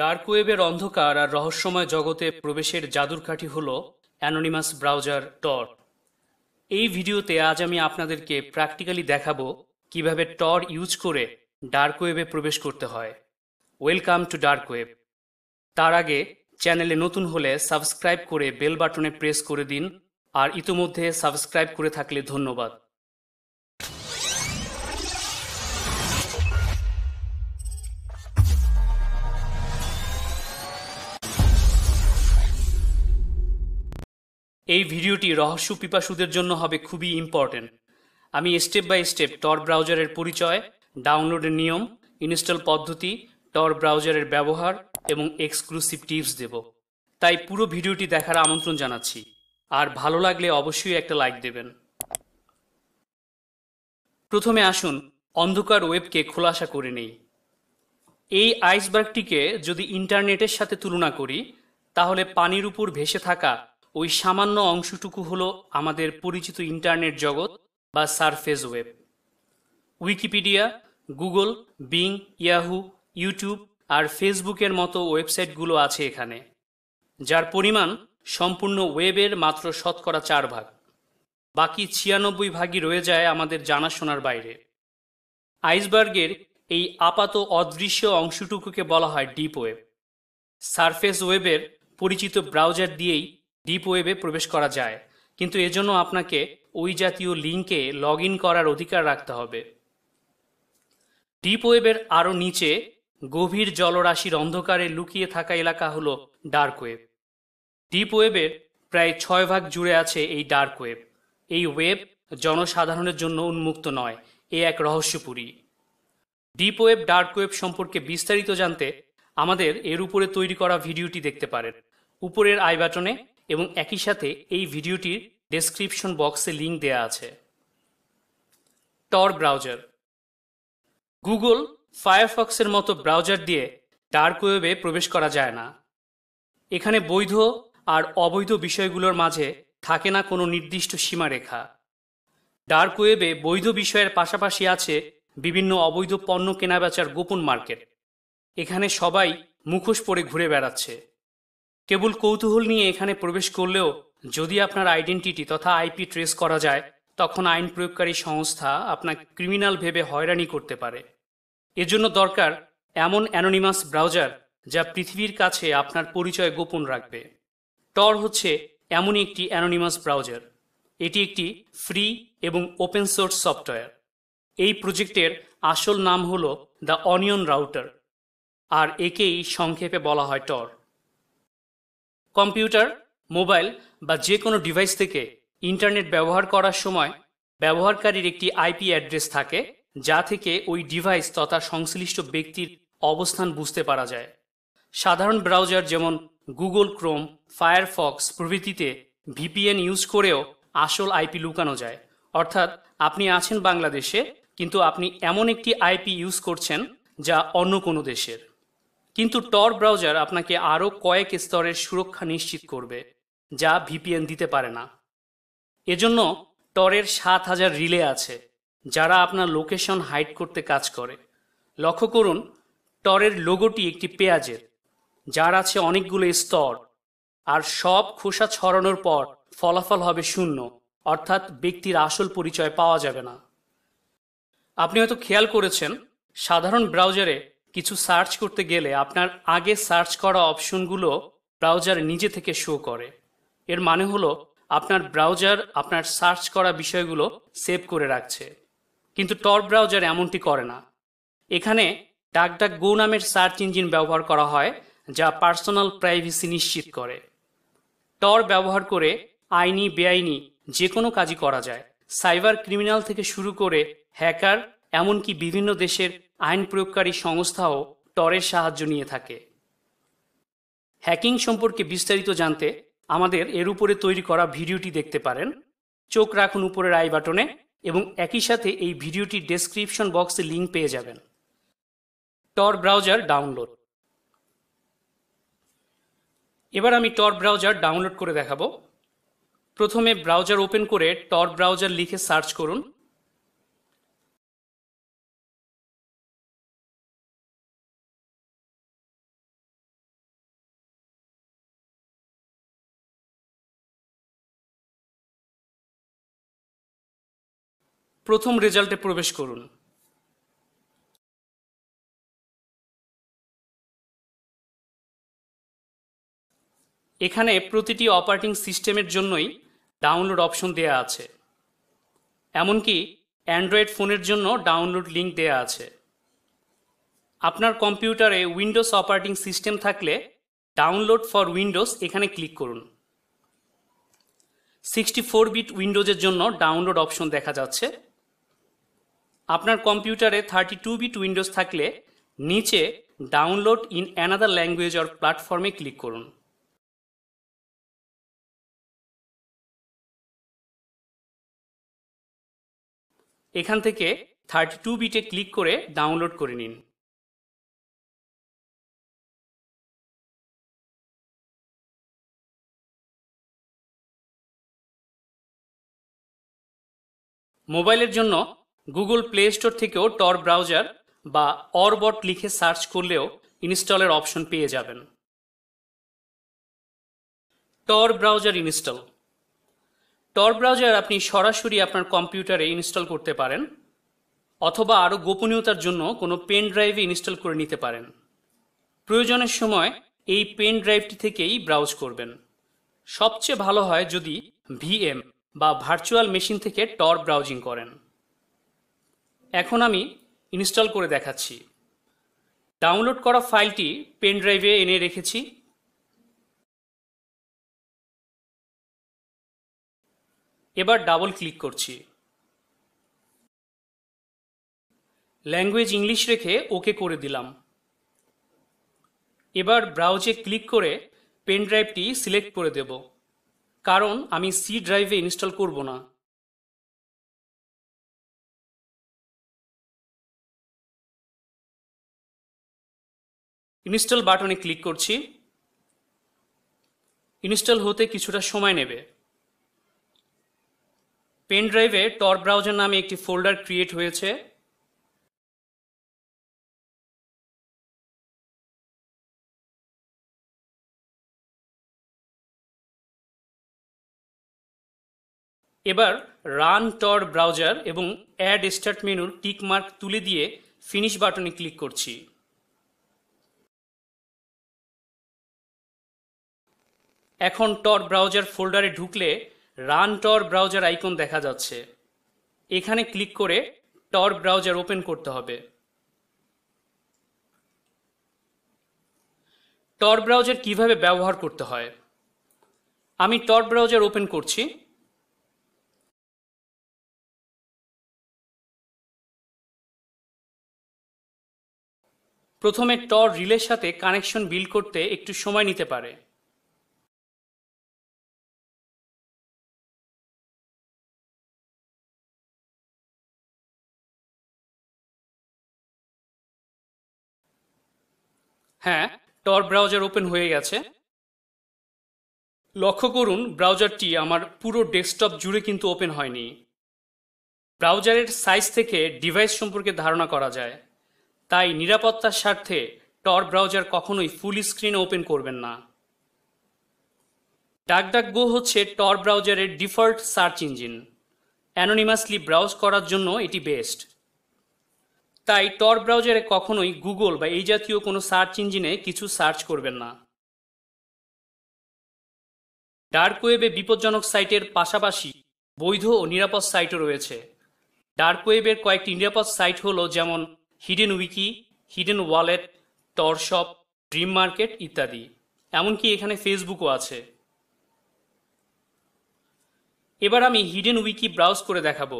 dark ওয়েবের অন্ধকার আর রহস্যময় জগতে প্রবেশের জাদুর কাঠি হল অ্যানোনিমাস ব্রাউজার টর এই ভিডিওতে আজ আমি আপনাদেরকে প্র্যাকটিক্যালি দেখাবো কিভাবে টর ইউজ করে ডার্ক ওয়েবে প্রবেশ করতে হয় ওয়েলকাম টু ডার্ক ওয়েব তার আগে চ্যানেলে নতুন হলে সাবস্ক্রাইব করে বেল বাটনে প্রেস করে দিন আর ইতোমধ্যে সাবস্ক্রাইব করে থাকলে ধন্যবাদ এই ভিডিওটি রহস্য পিপাসুদের জন্য হবে খুবই ইম্পর্টেন্ট আমি স্টেপ বাই স্টেপ টর ব্রাউজারের পরিচয় ডাউনলোডের নিয়ম ইনস্টল পদ্ধতি টর ব্রাউজারের ব্যবহার এবং এক্সক্লুসিভ টিপস দেব তাই পুরো ভিডিওটি দেখার আমন্ত্রণ জানাচ্ছি আর ভালো লাগলে অবশ্যই একটা লাইক দেবেন প্রথমে আসুন অন্ধকার ওয়েবকে খোলাসা করে নেই এই আইসবার্গটিকে যদি ইন্টারনেটের সাথে তুলনা করি তাহলে পানির উপর ভেসে থাকা ওই সামান্য অংশটুকু হলো আমাদের পরিচিত ইন্টারনেট জগৎ বা surface web Wikipedia Google Bing Yahoo YouTube আর ফেসবুকের মতো ওয়েবসাইটগুলো আছে এখানে যার পরিমাণ সম্পূর্ণ ওয়েবের মাত্র শতকরা চার ভাগ বাকি ছিয়ানব্বই ভাগই রয়ে যায় আমাদের জানাশোনার বাইরে আইসবার্গের এই আপাত অদৃশ্য অংশটুকুকে বলা হয় ডিপ ওয়েব সারফেস ওয়েবের পরিচিত ব্রাউজার দিয়েই ডিপ ওয়েবে প্রবেশ করা যায় কিন্তু এজন্য আপনাকে ওই জাতীয় লিঙ্কে লগ করার অধিকার রাখতে হবে ডিপ ওয়েবের আরও নিচে গভীর জলরাশির অন্ধকারে লুকিয়ে থাকা এলাকা হল ডার্ক ওয়েব ডিপ ওয়েবের প্রায় ছয় ভাগ জুড়ে আছে এই ডার্ক ওয়েব এই ওয়েব জনসাধারণের জন্য উন্মুক্ত নয় এ এক রহস্যপুরী ডিপ ওয়েব ডার্ক ওয়েব সম্পর্কে বিস্তারিত জানতে আমাদের এর উপরে তৈরি করা ভিডিওটি দেখতে পারেন উপরের আই বাটনে এবং একই সাথে এই ভিডিওটির ডেসক্রিপশন বক্সে লিঙ্ক দেয়া আছে টর ব্রাউজার গুগল ফায়ারফক্সের মতো ব্রাউজার দিয়ে ডার্ক ওয়েবে প্রবেশ করা যায় না এখানে বৈধ আর অবৈধ বিষয়গুলোর মাঝে থাকে না কোনো নির্দিষ্ট সীমারেখা ডার্ক ওয়েবে বৈধ বিষয়ের পাশাপাশি আছে বিভিন্ন অবৈধ পণ্য কেনাবেচার গোপন মার্কেট এখানে সবাই মুখোশ পরে ঘুরে বেড়াচ্ছে কেবল কৌতূহল নিয়ে এখানে প্রবেশ করলেও যদি আপনার আইডেন্টিটি তথা আইপি ট্রেস করা যায় তখন আইন প্রয়োগকারী সংস্থা আপনাকে ক্রিমিনাল ভেবে হয়রানি করতে পারে এজন্য দরকার এমন অ্যানোনিমাস ব্রাউজার যা পৃথিবীর কাছে আপনার পরিচয় গোপন রাখবে টর হচ্ছে এমনই একটি অ্যানোনিমাস ব্রাউজার এটি একটি ফ্রি এবং ওপেন সোর্স সফটওয়্যার এই প্রজেক্টের আসল নাম হল দ্য অনিয়ন রাউটার আর একেই সংক্ষেপে বলা হয় টর কম্পিউটার মোবাইল বা যে কোনো ডিভাইস থেকে ইন্টারনেট ব্যবহার করার সময় ব্যবহারকারীর একটি আইপি অ্যাড্রেস থাকে যা থেকে ওই ডিভাইস তথা সংশ্লিষ্ট ব্যক্তির অবস্থান বুঝতে পারা যায় সাধারণ ব্রাউজার যেমন গুগল ক্রোম ফায়ারফক্স প্রভৃতিতে ভিপিএন ইউজ করেও আসল আইপি লুকানো যায় অর্থাৎ আপনি আছেন বাংলাদেশে কিন্তু আপনি এমন একটি আইপি ইউজ করছেন যা অন্য কোনো দেশের কিন্তু টর ব্রাউজার আপনাকে আরও কয়েক স্তরের সুরক্ষা নিশ্চিত করবে যা ভিপিএন দিতে পারে না এজন্য টরের সাত হাজার রিলে আছে যারা আপনার লোকেশন হাইড করতে কাজ করে লক্ষ্য করুন টরের লোগোটি একটি পেঁয়াজের যার আছে অনেকগুলো স্তর আর সব খোসা ছড়ানোর পর ফলাফল হবে শূন্য অর্থাৎ ব্যক্তির আসল পরিচয় পাওয়া যাবে না আপনি হয়তো খেয়াল করেছেন সাধারণ ব্রাউজারে কিছু সার্চ করতে গেলে আপনার আগে সার্চ করা অপশনগুলো ব্রাউজার নিজে থেকে শো করে এর মানে হলো আপনার ব্রাউজার আপনার সার্চ করা বিষয়গুলো সেভ করে রাখছে কিন্তু টর ব্রাউজার এমনটি করে না এখানে ডাক ডাক গো নামের সার্চ ইঞ্জিন ব্যবহার করা হয় যা পার্সোনাল প্রাইভেসি নিশ্চিত করে টর ব্যবহার করে আইনি বেআইনি যে কোনো কাজই করা যায় সাইবার ক্রিমিনাল থেকে শুরু করে হ্যাকার এমনকি বিভিন্ন দেশের আইন প্রয়োগকারী সংস্থাও টরের সাহায্য নিয়ে থাকে হ্যাকিং সম্পর্কে বিস্তারিত জানতে আমাদের এর উপরে তৈরি করা ভিডিওটি দেখতে পারেন চোখ রাখুন উপরের আই বাটনে এবং একই সাথে এই ভিডিওটি ডেসক্রিপশন বক্সে লিঙ্ক পেয়ে যাবেন টর ব্রাউজার ডাউনলোড এবার আমি টর ব্রাউজার ডাউনলোড করে দেখাবো প্রথমে ব্রাউজার ওপেন করে টর ব্রাউজার লিখে সার্চ করুন প্রথম রেজাল্টে প্রবেশ করুন এখানে প্রতিটি অপারেটিং সিস্টেমের জন্যই ডাউনলোড অপশন দেয়া আছে এমনকি অ্যান্ড্রয়েড ফোনের জন্য ডাউনলোড লিঙ্ক দেয়া আছে আপনার কম্পিউটারে উইন্ডোজ অপারেটিং সিস্টেম থাকলে ডাউনলোড ফর উইন্ডোজ এখানে ক্লিক করুন সিক্সটি ফোর বিট উইন্ডোজের জন্য ডাউনলোড অপশন দেখা যাচ্ছে আপনার কম্পিউটারে থার্টি টু বিট উইন্ডোজ থাকলে নিচে download in another language or প্ল্যাটফর্মে ক্লিক করুন এখান থেকে থার্টি টু বিটে ক্লিক করে ডাউনলোড করে নিন মোবাইলের জন্য গুগল প্লে স্টোর থেকেও টর ব্রাউজার বা অরবট লিখে সার্চ করলেও ইনস্টলের অপশন পেয়ে যাবেন Tor browser install Tor browser আপনি সরাসরি আপনার কম্পিউটারে ইনস্টল করতে পারেন অথবা আরও গোপনীয়তার জন্য কোনো পেন ড্রাইভে ইনস্টল করে নিতে পারেন প্রয়োজনের সময় এই পেন ড্রাইভটি থেকেই ব্রাউজ করবেন সবচেয়ে ভালো হয় যদি ভিএম বা ভার্চুয়াল মেশিন থেকে টর ব্রাউজিং করেন এখন আমি ইনস্টল করে দেখাচ্ছি ডাউনলোড করা ফাইলটি পেন ড্রাইভে এনে রেখেছি এবার ডাবল ক্লিক করছি ল্যাঙ্গুয়েজ ইংলিশ রেখে ওকে করে দিলাম এবার ব্রাউজে ক্লিক করে পেন ড্রাইভটি সিলেক্ট করে দেব কারণ আমি সি ড্রাইভে ইনস্টল করব না ইনস্টল বাটনে ক্লিক করছি ইনস্টল হতে কিছুটা সময় নেবে পেন ড্রাইভে টর ব্রাউজার নামে একটি ফোল্ডার ক্রিয়েট হয়েছে এবার রান টর ব্রাউজার এবং অ্যাড স্টার্ট মেনুর টিক মার্ক তুলে দিয়ে ফিনিশ বাটনে ক্লিক করছি এখন টর ব্রাউজার ফোল্ডারে ঢুকলে রান টর ব্রাউজার আইকন দেখা যাচ্ছে এখানে ক্লিক করে টর ব্রাউজার ওপেন করতে হবে টর ব্রাউজার কিভাবে ব্যবহার করতে হয় আমি টর ব্রাউজার ওপেন করছি প্রথমে টর রিলের সাথে কানেকশন বিল্ড করতে একটু সময় নিতে পারে হ্যাঁ টর ব্রাউজার ওপেন হয়ে গেছে লক্ষ্য করুন ব্রাউজারটি আমার পুরো ডেস্কটপ জুড়ে কিন্তু ওপেন হয়নি ব্রাউজারের সাইজ থেকে ডিভাইস সম্পর্কে ধারণা করা যায় তাই নিরাপত্তার স্বার্থে টর ব্রাউজার কখনোই ফুল স্ক্রিন ওপেন করবেন না ডাকডাক গো হচ্ছে টর ব্রাউজারের default search engine anonymously browse করার জন্য এটি বেস্ট তাই টর ব্রাউজারে কখনোই গুগল বা এই জাতীয় কোনো সার্চ ইঞ্জিনে কিছু সার্চ করবেন না ডার্ক ওয়েবে বিপজ্জনক সাইটের পাশাপাশি বৈধ ও নিরাপদ সাইটও রয়েছে ডার্ক ওয়েবের কয়েকটি নিরাপদ সাইট হলো যেমন hidden wiki hidden wallet TorShop dream market ইত্যাদি এমনকি এখানে ফেসবুকও আছে এবার আমি হিডেন উইকি ব্রাউজ করে দেখাবো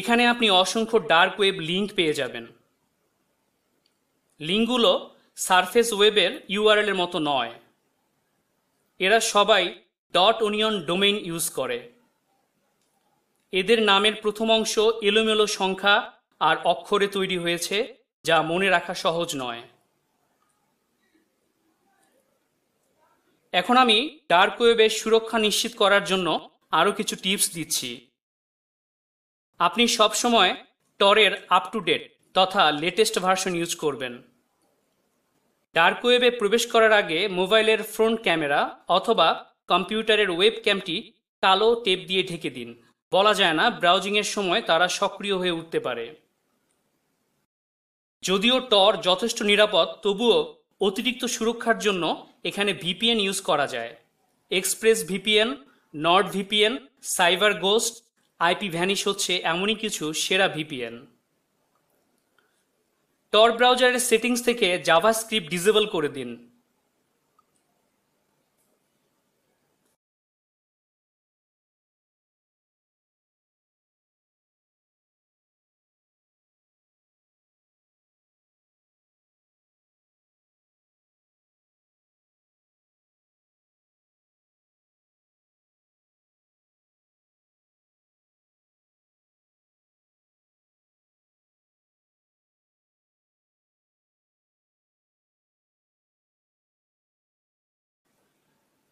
এখানে আপনি অসংখ্য ডার্ক ওয়েব লিঙ্ক পেয়ে যাবেন লিঙ্কগুলো সারফেস ওয়েবের ইউআরএলের মতো নয় এরা সবাই ডট ওনিয়ন ডোমেইন ইউজ করে এদের নামের প্রথম অংশ এলোমেলো সংখ্যা আর অক্ষরে তৈরি হয়েছে যা মনে রাখা সহজ নয় এখন আমি ডার্ক ওয়েবের সুরক্ষা নিশ্চিত করার জন্য আরও কিছু টিপস দিচ্ছি আপনি সবসময় টরের আপ টু ডেট তথা লেটেস্ট ভার্সন ইউজ করবেন ডার্ক ওয়েবে প্রবেশ করার আগে মোবাইলের ফ্রন্ট ক্যামেরা অথবা কম্পিউটারের ওয়েব ক্যামটি কালো টেপ দিয়ে ঢেকে দিন বলা যায় না ব্রাউজিংয়ের সময় তারা সক্রিয় হয়ে উঠতে পারে যদিও টর যথেষ্ট নিরাপদ তবুও অতিরিক্ত সুরক্ষার জন্য এখানে ভিপিএন ইউজ করা যায় Express VPN Nord VPN CyberGhost IP Vanish হচ্ছে এমনই কিছু সেরা ভিপিএন টর ব্রাউজারের সেটিংস থেকে জাভা স্ক্রিপ্ট ডিজেবল করে দিন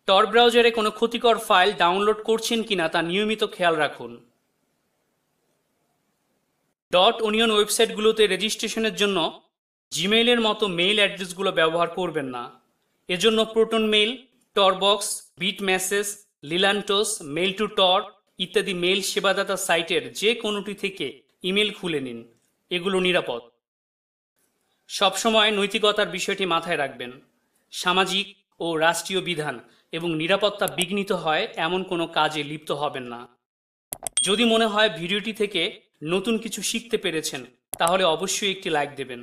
টর ব্রাউজারে কোনো ক্ষতিকর ফাইল ডাউনলোড করছেন কিনা তা নিয়মিত খেয়াল রাখুন ডট ওনিয়ন ওয়েবসাইটগুলোতে রেজিস্ট্রেশনের জন্য জিমেইলের মতো মেইল অ্যাড্রেসগুলো ব্যবহার করবেন না এজন্য Proton Mail TorBox Bitmessage Lelantos mail to Tor ইত্যাদি মেইল সেবাদাতা সাইটের যে কোনোটি থেকে ইমেল খুলে নিন এগুলো নিরাপদ সবসময় নৈতিকতার বিষয়টি মাথায় রাখবেন সামাজিক ও রাষ্ট্রীয় বিধান এবং নিরাপত্তা বিঘ্নিত হয় এমন কোনো কাজে লিপ্ত হবেন না যদি মনে হয় ভিডিওটি থেকে নতুন কিছু শিখতে পেরেছেন তাহলে অবশ্যই একটি লাইক দেবেন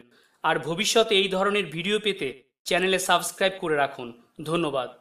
আর ভবিষ্যতে এই ধরনের ভিডিও পেতে চ্যানেলে সাবস্ক্রাইব করে রাখুন ধন্যবাদ